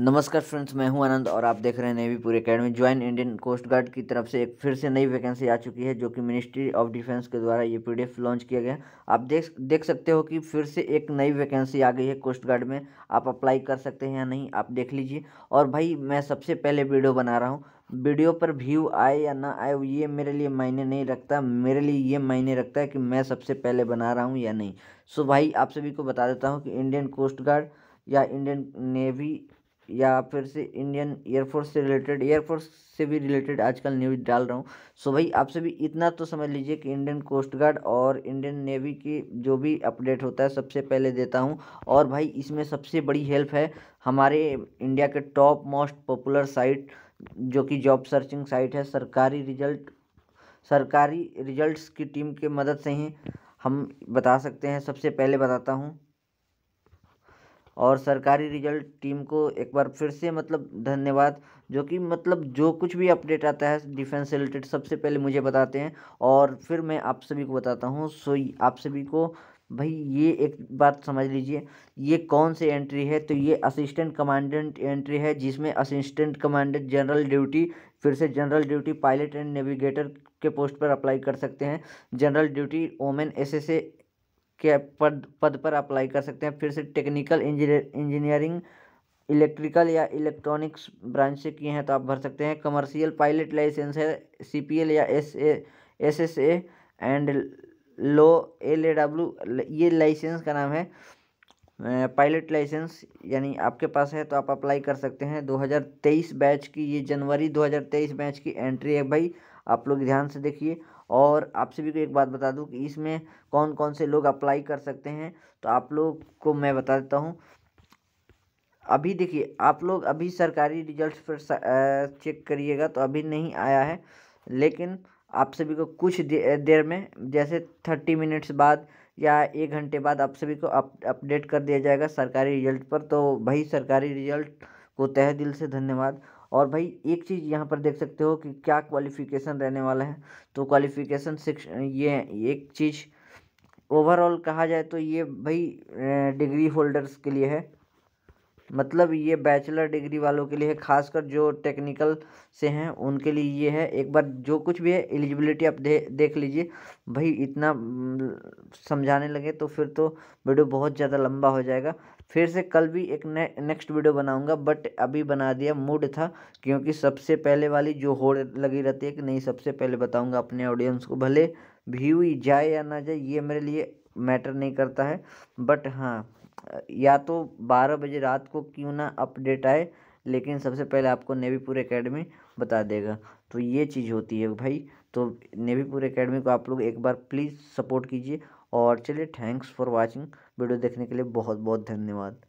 नमस्कार फ्रेंड्स मैं हूं आनंद और आप देख रहे हैं नेवी पूरी academy join Indian coast guard की तरफ से एक फिर से नई वैकेंसी आ चुकी है जो कि मिनिस्ट्री ऑफ डिफेंस के द्वारा ये पीडीएफ लॉन्च किया गया आप देख देख सकते हो कि फिर से एक नई वैकेंसी आ गई है कोस्ट गार्ड में आप अप्लाई कर सकते हैं या नहीं आप देख लीजिए और भाई मैं सबसे पहले वीडियो बना रहा हूँ वीडियो पर व्यू आए या ना आए ये मेरे लिए मायने नहीं रखता मेरे लिए ये मायने रखता है कि मैं सबसे पहले बना रहा हूँ या नहीं सो भाई आप सभी को बता देता हूँ कि इंडियन कोस्ट गार्ड या इंडियन नेवी या फिर से इंडियन एयरफोर्स से रिलेटेड एयरफोर्स से भी रिलेटेड आजकल न्यूज डाल रहा हूँ सो भाई आपसे भी इतना तो समझ लीजिए कि इंडियन कोस्ट गार्ड और इंडियन नेवी की जो भी अपडेट होता है सबसे पहले देता हूँ और भाई इसमें सबसे बड़ी हेल्प है हमारे इंडिया के टॉप मोस्ट पॉपुलर साइट जो कि जॉब सर्चिंग साइट है सरकारी रिजल्ट सरकारी रिजल्ट्स की टीम के मदद से ही हम बता सकते हैं सबसे पहले बताता हूँ और सरकारी रिजल्ट टीम को एक बार फिर से मतलब धन्यवाद जो कि मतलब जो कुछ भी अपडेट आता है डिफेंस रिलेटेड सबसे पहले मुझे बताते हैं और फिर मैं आप सभी को बताता हूँ सो आप सभी को भाई ये एक बात समझ लीजिए ये कौन से एंट्री है तो ये असिस्टेंट कमांडेंट एंट्री है जिसमें असिस्टेंट कमांडेंट जनरल ड्यूटी फिर से general duty pilot and navigator के पोस्ट पर अप्लाई कर सकते हैं general duty women S S के पद पद पर अप्लाई कर सकते हैं फिर से टेक्निकल इंजीनियरिंग इलेक्ट्रिकल या इलेक्ट्रॉनिक्स ब्रांच से किए हैं तो आप भर सकते हैं कमर्शियल पायलट लाइसेंस है सी या S S S A and law L A W ये लाइसेंस का नाम है पायलट लाइसेंस यानी आपके पास है तो आप अप्लाई कर सकते हैं 2023 बैच की ये जनवरी 2023 बैच की एंट्री है भाई आप लोग ध्यान से देखिए और आपसे भी को एक बात बता दूं कि इसमें कौन कौन से लोग अप्लाई कर सकते हैं तो आप लोग को मैं बता देता हूं अभी देखिए आप लोग अभी सरकारी रिजल्ट पर चेक करिएगा तो अभी नहीं आया है लेकिन आप सभी को कुछ दे, देर में जैसे थर्टी मिनट्स बाद या एक घंटे बाद आप सभी को अप, अपडेट कर दिया जाएगा सरकारी रिजल्ट पर तो भाई सरकारी रिजल्ट को तह दिल से धन्यवाद और भाई एक चीज़ यहाँ पर देख सकते हो कि क्या क्वालिफ़िकेशन रहने वाला है तो क्वालिफ़िकेशन सिक्स ये एक चीज़ ओवरऑल कहा जाए तो ये भाई डिग्री होल्डर्स के लिए है मतलब ये बैचलर डिग्री वालों के लिए खासकर जो टेक्निकल से हैं उनके लिए ये है एक बार जो कुछ भी है एलिजिबिलिटी आप दे, देख लीजिए भाई इतना समझाने लगे तो फिर तो वीडियो बहुत ज़्यादा लंबा हो जाएगा फिर से कल भी एक ने, नेक्स्ट वीडियो बनाऊंगा बट अभी बना दिया मूड था क्योंकि सबसे पहले वाली जो होड़ लगी रहती है कि नहीं सबसे पहले बताऊँगा अपने ऑडियंस को भले व्यू जाए या ना जाए ये मेरे लिए मैटर नहीं करता है बट हाँ या तो बारह बजे रात को क्यों ना अपडेट आए लेकिन सबसे पहले आपको नेवीपुर एकेडमी बता देगा तो ये चीज़ होती है भाई तो नेवीपुर एकेडमी को आप लोग एक बार प्लीज़ सपोर्ट कीजिए और चलिए थैंक्स फॉर वाचिंग वीडियो देखने के लिए बहुत बहुत धन्यवाद